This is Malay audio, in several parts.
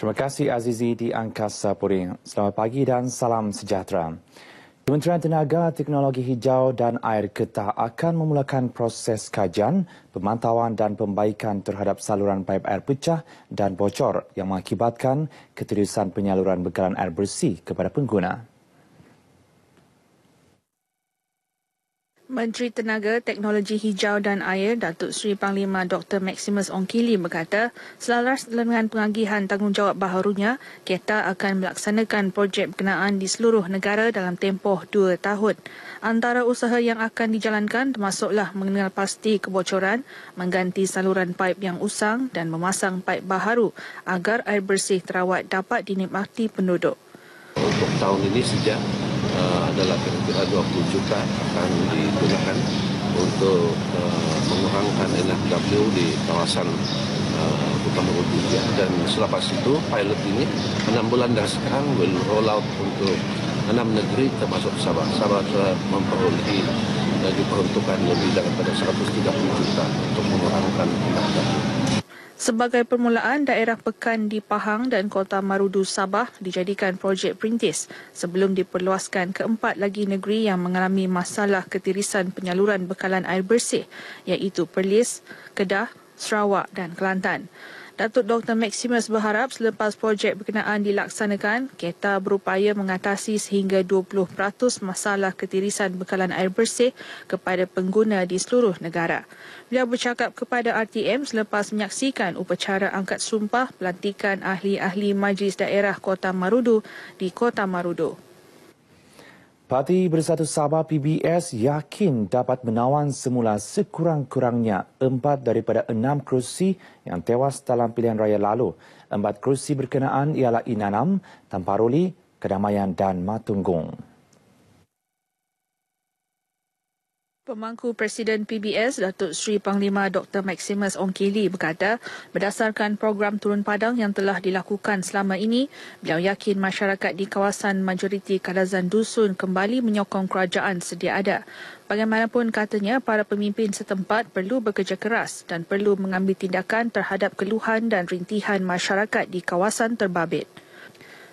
Terima kasih Azizi di Angkasa Puri. Selamat pagi dan salam sejahtera. Kementerian Tenaga Teknologi Hijau dan Air Ketah akan memulakan proses kajian, pemantauan dan pembaikan terhadap saluran paip air pecah dan bocor yang mengakibatkan keterusan penyaluran bekalan air bersih kepada pengguna. Menteri Tenaga Teknologi Hijau dan Air Datuk Seri Panglima Dr. Maximus Ongkili berkata selaras dengan pengagihan tanggungjawab baharunya, KETA akan melaksanakan projek berkenaan di seluruh negara dalam tempoh dua tahun. Antara usaha yang akan dijalankan termasuklah mengenal pasti kebocoran, mengganti saluran paip yang usang dan memasang paip baharu agar air bersih terawat dapat dinikmati penduduk. Untuk tahun ini sejak uh, adalah kira-kira 20 juta akan digunakan untuk uh, mengurangkan NFW di kawasan uh, utama Utija dan selepas itu pilot ini 6 bulan dari sekarang will roll out untuk enam negeri termasuk Sabah. Sabah sudah memperoleh dan diperuntukkan lebih daripada 130 juta untuk mengurangkan NFW. Sebagai permulaan, daerah Pekan di Pahang dan Kota Marudu Sabah dijadikan projek perintis sebelum diperluaskan ke empat lagi negeri yang mengalami masalah ketirisan penyaluran bekalan air bersih iaitu Perlis, Kedah, Sarawak dan Kelantan. Datuk Dr. Maximus berharap selepas projek berkenaan dilaksanakan, KETA berupaya mengatasi sehingga 20% masalah ketirisan bekalan air bersih kepada pengguna di seluruh negara. Beliau bercakap kepada RTM selepas menyaksikan upacara angkat sumpah pelantikan ahli-ahli Majlis Daerah Kota Marudu di Kota Marudu. Parti Bersatu Sabah PBS yakin dapat menawan semula sekurang-kurangnya empat daripada enam kerusi yang tewas dalam pilihan raya lalu. Empat kerusi berkenaan ialah Inanam, Tamparuli, Kedamaian dan Matunggung. Pemangku Presiden PBS Datuk Sri Panglima Dr Maximus Ong berkata, berdasarkan program Turun Padang yang telah dilakukan selama ini, beliau yakin masyarakat di kawasan majoriti Kadazan Dusun kembali menyokong kerajaan sedia ada. Bagaimanapun katanya, para pemimpin setempat perlu bekerja keras dan perlu mengambil tindakan terhadap keluhan dan rintihan masyarakat di kawasan terbabit.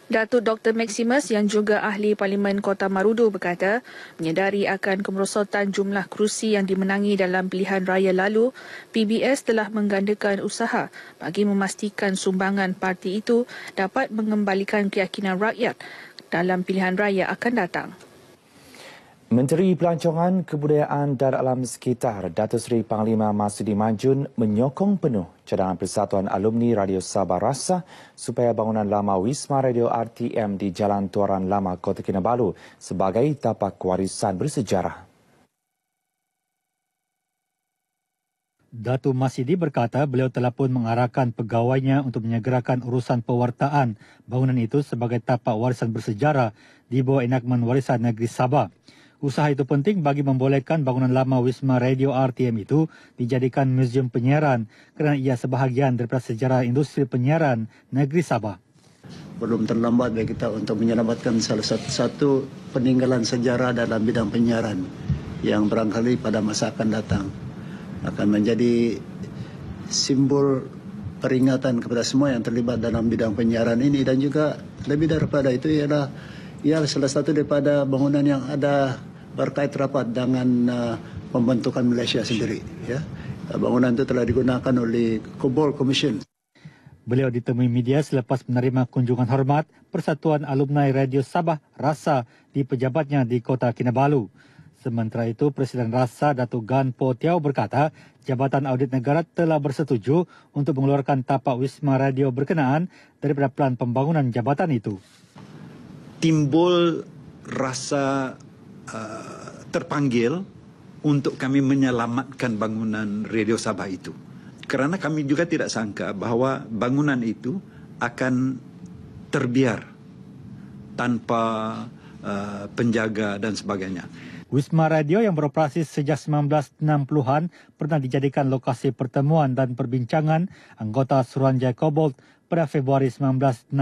Datuk Dr. Maximus yang juga ahli Parlimen Kota Marudu berkata menyedari akan kemerosotan jumlah kerusi yang dimenangi dalam pilihan raya lalu, PBS telah menggandakan usaha bagi memastikan sumbangan parti itu dapat mengembalikan keyakinan rakyat dalam pilihan raya akan datang. Menteri Pelancongan Kebudayaan dan Alam Sekitar Datuk Seri Panglima Masudi Manjun menyokong penuh cadangan Persatuan Alumni Radio Sabah Rasa supaya bangunan lama Wisma Radio RTM di Jalan Tuaran Lama Kota Kinabalu sebagai tapak warisan bersejarah. Datuk Masidi berkata beliau telah pun mengarahkan pegawainya untuk menyegerakan urusan pewartaan bangunan itu sebagai tapak warisan bersejarah di bawah enakmen warisan negeri Sabah. Usaha itu penting bagi membolehkan bangunan lama Wisma Radio RTM itu dijadikan museum penyiaran kerana ia sebahagian daripada sejarah industri penyiaran negeri Sabah. Belum terlambat bagi kita untuk menyelamatkan salah satu, satu peninggalan sejarah dalam bidang penyiaran yang barangkali pada masa akan datang akan menjadi simbol peringatan kepada semua yang terlibat dalam bidang penyiaran ini dan juga lebih daripada itu ialah ia salah satu daripada bangunan yang ada berkait rapat dengan uh, pembentukan Malaysia sendiri ya uh, bangunan itu telah digunakan oleh Kobol Commission Beliau ditemui media selepas menerima kunjungan hormat Persatuan Alumni Radio Sabah Rasa di pejabatnya di Kota Kinabalu. Sementara itu, Presiden Rasa Datuk Gan Po Tiao berkata, Jabatan Audit Negara telah bersetuju untuk mengeluarkan tapak wisma radio berkenaan daripada pelan pembangunan jabatan itu. Timbul rasa uh, terpanggil untuk kami menyelamatkan bangunan Radio Sabah itu. Kerana kami juga tidak sangka bahawa bangunan itu akan terbiar tanpa uh, penjaga dan sebagainya. Wisma Radio yang beroperasi sejak 1960-an pernah dijadikan lokasi pertemuan dan perbincangan anggota Suruhanjaya Kobold pada Februari 1962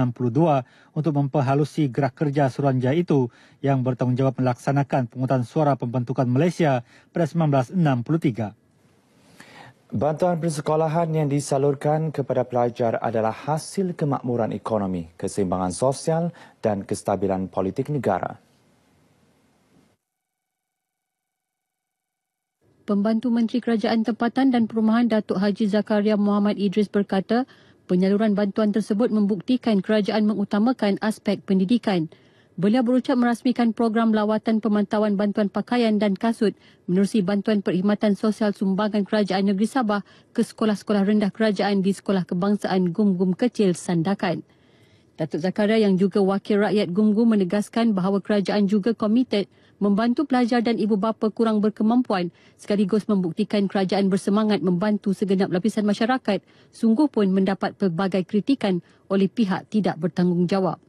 untuk memperhalusi gerak kerja Suranja itu yang bertanggungjawab melaksanakan pengutan suara pembentukan Malaysia pada 1963. Bantuan persekolahan yang disalurkan kepada pelajar adalah hasil kemakmuran ekonomi, keseimbangan sosial dan kestabilan politik negara. Pembantu Menteri Kerajaan Tempatan dan Perumahan Datuk Haji Zakaria Muhammad Idris berkata, Penyaluran bantuan tersebut membuktikan kerajaan mengutamakan aspek pendidikan. Beliau berucap merasmikan program lawatan pemantauan bantuan pakaian dan kasut menerusi bantuan perkhidmatan sosial sumbangan kerajaan negeri Sabah ke sekolah-sekolah rendah kerajaan di Sekolah Kebangsaan Gum-Gum Kecil Sandakan. Datuk Zakaria yang juga wakil rakyat Gunggu menegaskan bahawa kerajaan juga komited membantu pelajar dan ibu bapa kurang berkemampuan sekaligus membuktikan kerajaan bersemangat membantu segenap lapisan masyarakat sungguh pun mendapat pelbagai kritikan oleh pihak tidak bertanggungjawab.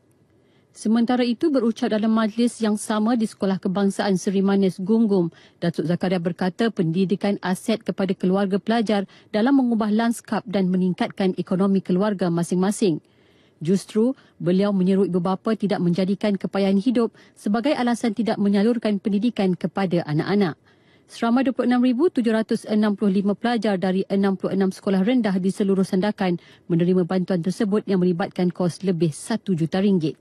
Sementara itu berucap dalam majlis yang sama di Sekolah Kebangsaan Seri Manis Gunggum, Datuk Zakaria berkata pendidikan aset kepada keluarga pelajar dalam mengubah lanskap dan meningkatkan ekonomi keluarga masing-masing. Justru, beliau menyeru ibu bapa tidak menjadikan kepayahan hidup sebagai alasan tidak menyalurkan pendidikan kepada anak-anak. Seramai 26,765 pelajar dari 66 sekolah rendah di seluruh Sandakan menerima bantuan tersebut yang melibatkan kos lebih RM1 juta. Ringgit.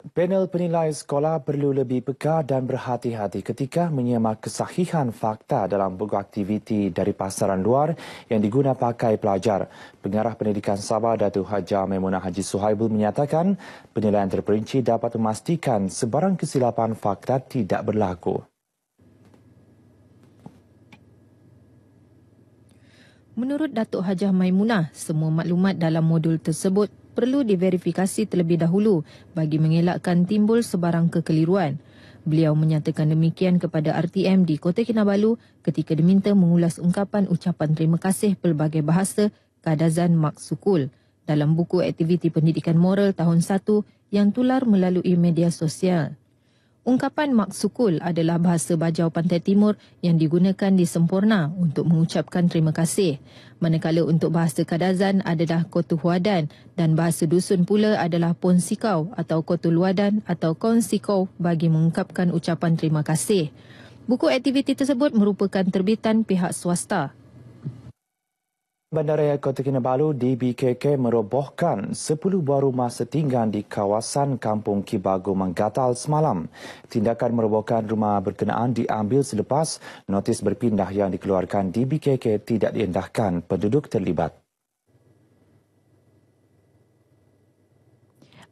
Panel penilai sekolah perlu lebih peka dan berhati-hati ketika menyemak kesahihan fakta dalam buku aktiviti dari pasaran luar yang diguna pakai pelajar. Pengarah Pendidikan Sabah Datuk Haji Memunah Haji Suhaibul menyatakan penilaian terperinci dapat memastikan sebarang kesilapan fakta tidak berlaku. Menurut Datuk Haji Maimunah, semua maklumat dalam modul tersebut perlu diverifikasi terlebih dahulu bagi mengelakkan timbul sebarang kekeliruan. Beliau menyatakan demikian kepada RTM di Kota Kinabalu ketika diminta mengulas ungkapan ucapan terima kasih pelbagai bahasa Kadazan Mak Sukul dalam buku aktiviti pendidikan moral tahun 1 yang tular melalui media sosial. Ungkapan Mak Sukul adalah bahasa Bajau Pantai Timur yang digunakan di Sempurna untuk mengucapkan terima kasih. Manakala untuk bahasa Kadazan adalah Kotu Huadan dan bahasa Dusun pula adalah Pon Sikau atau Kotu Luadan atau Kon Sikau bagi mengungkapkan ucapan terima kasih. Buku aktiviti tersebut merupakan terbitan pihak swasta. Bandaraya Kota Kinabalu DBKK merobohkan 10 buah rumah setinggan di kawasan Kampung Kibago Manggatal semalam. Tindakan merobohkan rumah berkenaan diambil selepas notis berpindah yang dikeluarkan DBKK tidak diendahkan penduduk terlibat.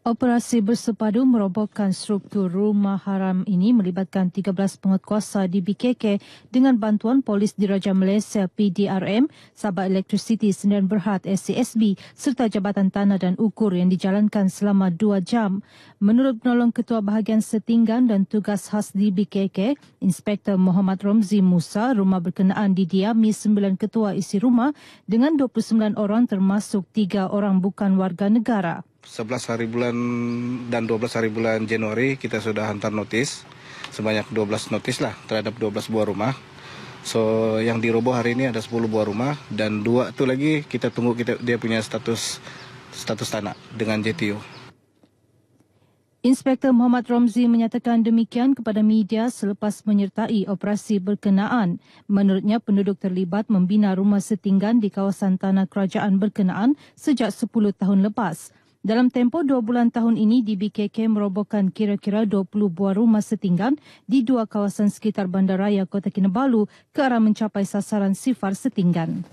Operasi bersepadu merobohkan struktur rumah haram ini melibatkan 13 penguatkuasa di BKK dengan bantuan polis diraja Malaysia PDRM, Sabah Electricity Sdn Berhad SCSB serta Jabatan Tanah dan Ukur yang dijalankan selama 2 jam. Menurut penolong ketua bahagian setinggan dan tugas khas di BKK, Inspektor Muhammad Romzi Musa, rumah berkenaan didiami 9 ketua isi rumah dengan 29 orang termasuk 3 orang bukan warga negara. 11 hari bulan dan 12 hari bulan Januari kita sudah hantar notis sebanyak 12 notis lah terhadap 12 buah rumah. So yang diroboh hari ini ada 10 buah rumah dan dua tuh lagi kita tunggu kita dia punya status status tanah dengan JTU. Inspektor Muhammad Romzi menyatakan demikian kepada media selepas menyertai operasi berkenaan. Menurutnya penduduk terlibat membina rumah setinggan di kawasan tanah kerajaan berkenaan sejak 10 tahun lepas. Dalam tempoh dua bulan tahun ini, DBKK merobohkan kira-kira 20 buah rumah setinggan di dua kawasan sekitar bandaraya Kota Kinabalu ke arah mencapai sasaran sifar setinggan.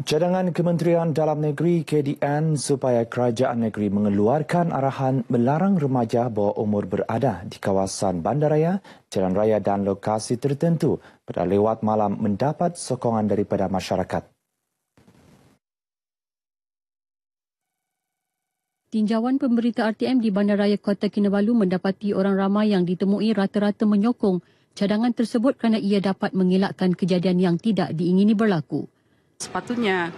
Cadangan Kementerian Dalam Negeri KDN supaya kerajaan negeri mengeluarkan arahan melarang remaja bawah umur berada di kawasan bandaraya, jalan raya dan lokasi tertentu pada lewat malam mendapat sokongan daripada masyarakat. Tinjauan pemberita RTM di Bandaraya Kota Kinabalu mendapati orang ramai yang ditemui rata-rata menyokong cadangan tersebut kerana ia dapat mengelakkan kejadian yang tidak diingini berlaku. Sepatutnya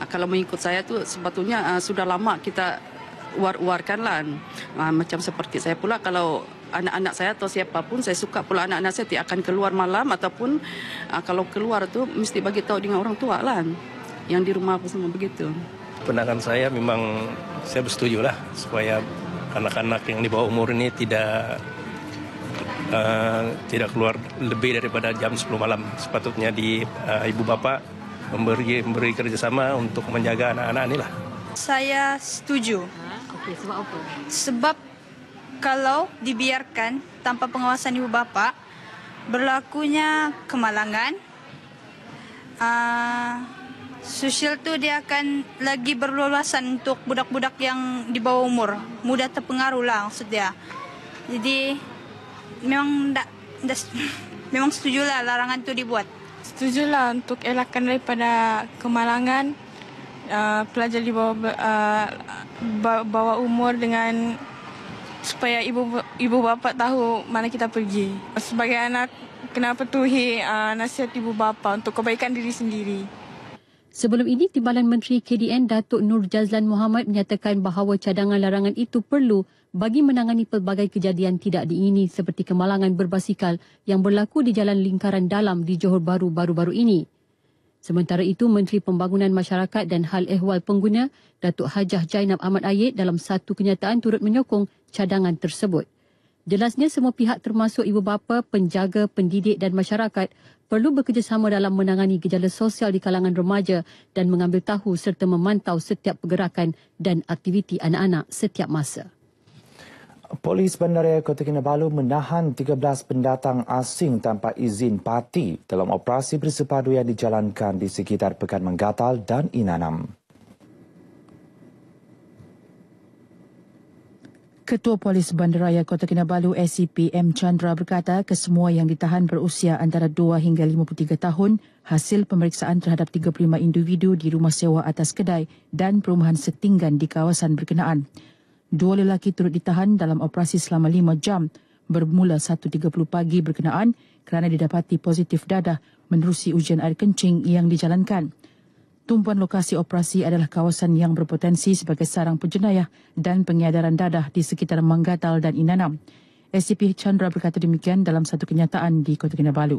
ah, kalau mengikut saya tu sepatutnya uh, sudah lama kita war-warkanlah uh, ah, macam seperti saya pula kalau anak-anak saya atau siapa pun saya suka pula anak-anak saya tidak akan keluar malam ataupun uh, kalau keluar tu mesti bagi tahu dengan orang tua lah yang di rumah pun semua begitu pendapat saya memang saya bersetuju lah supaya anak-anak yang di bawah umur ini tidak uh, tidak keluar lebih daripada jam 10 malam sepatutnya di uh, ibu bapa memberi memberi kerjasama untuk menjaga anak-anak ini lah. Saya setuju. Okay, sebab apa? Sebab kalau dibiarkan tanpa pengawasan ibu bapa berlakunya kemalangan. Uh, Sosial tu dia akan lagi berluasan untuk budak-budak yang di bawah umur. Mudah terpengaruh lah maksud dia. Jadi memang tak, memang setuju lah larangan tu dibuat. Setuju lah untuk elakkan daripada kemalangan uh, pelajar di bawah uh, bawa umur dengan supaya ibu ibu bapa tahu mana kita pergi. Sebagai anak kena petuhi uh, nasihat ibu bapa untuk kebaikan diri sendiri. Sebelum ini, Timbalan Menteri KDN Datuk Nur Jazlan Muhammad menyatakan bahawa cadangan larangan itu perlu bagi menangani pelbagai kejadian tidak diingini seperti kemalangan berbasikal yang berlaku di Jalan Lingkaran Dalam di Johor Bahru baru-baru ini. Sementara itu, Menteri Pembangunan Masyarakat dan Hal Ehwal Pengguna, Datuk Hajah Jainab Ahmad Ayid dalam satu kenyataan turut menyokong cadangan tersebut. Jelasnya semua pihak termasuk ibu bapa, penjaga, pendidik dan masyarakat perlu bekerjasama dalam menangani gejala sosial di kalangan remaja dan mengambil tahu serta memantau setiap pergerakan dan aktiviti anak-anak setiap masa. Polis Bandaraya Kota Kinabalu menahan 13 pendatang asing tanpa izin parti dalam operasi bersepadu yang dijalankan di sekitar Pekan Menggatal dan Inanam. Ketua Polis Bandaraya Kota Kinabalu SCP M. Chandra berkata kesemua yang ditahan berusia antara 2 hingga 53 tahun hasil pemeriksaan terhadap 35 individu di rumah sewa atas kedai dan perumahan setinggan di kawasan berkenaan. Dua lelaki turut ditahan dalam operasi selama 5 jam bermula 1.30 pagi berkenaan kerana didapati positif dadah menerusi ujian air kencing yang dijalankan tumpuan lokasi operasi adalah kawasan yang berpotensi sebagai sarang penjenayah dan pengedaran dadah di sekitar Manggatal dan Inanam. SCP Chandra berkata demikian dalam satu kenyataan di Kota Kinabalu.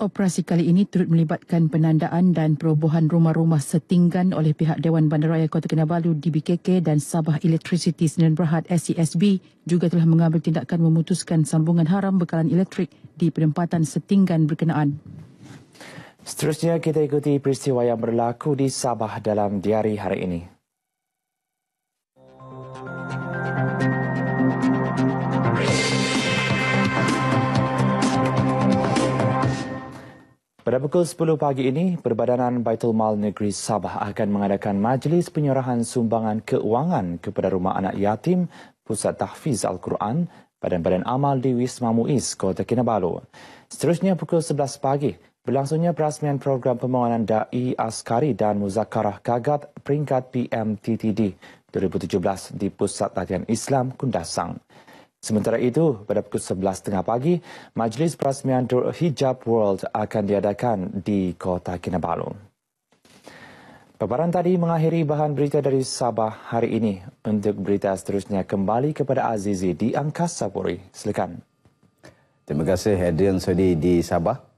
Operasi kali ini turut melibatkan penandaan dan perubahan rumah-rumah setinggan oleh pihak Dewan Bandaraya Kota Kinabalu DBKK dan Sabah Electricity Sdn Berhad SESB juga telah mengambil tindakan memutuskan sambungan haram bekalan elektrik di penempatan setinggan berkenaan. Seterusnya kita ikuti peristiwa yang berlaku di Sabah dalam diari hari ini. Pada pukul 10 pagi ini, Perbadanan Baitul Mal Negeri Sabah akan mengadakan majlis penyerahan sumbangan keuangan kepada rumah anak yatim Pusat Tahfiz Al-Quran Badan-Badan Amal di Wisma Muiz, Kota Kinabalu. Seterusnya pukul 11 pagi, Berlangsungnya perasmian program pembangunan Da'i Askari dan Muzakarah Kagat peringkat PMTTD 2017 di Pusat Latihan Islam Kundasang. Sementara itu, pada pukul 11.30 pagi, Majlis Perasmian Dur Hijab World akan diadakan di Kota Kinabalu. Kabaran tadi mengakhiri bahan berita dari Sabah hari ini. Untuk berita seterusnya kembali kepada Azizi di Angkasa Puri. Silakan. Terima kasih Adrian Sodi di Sabah.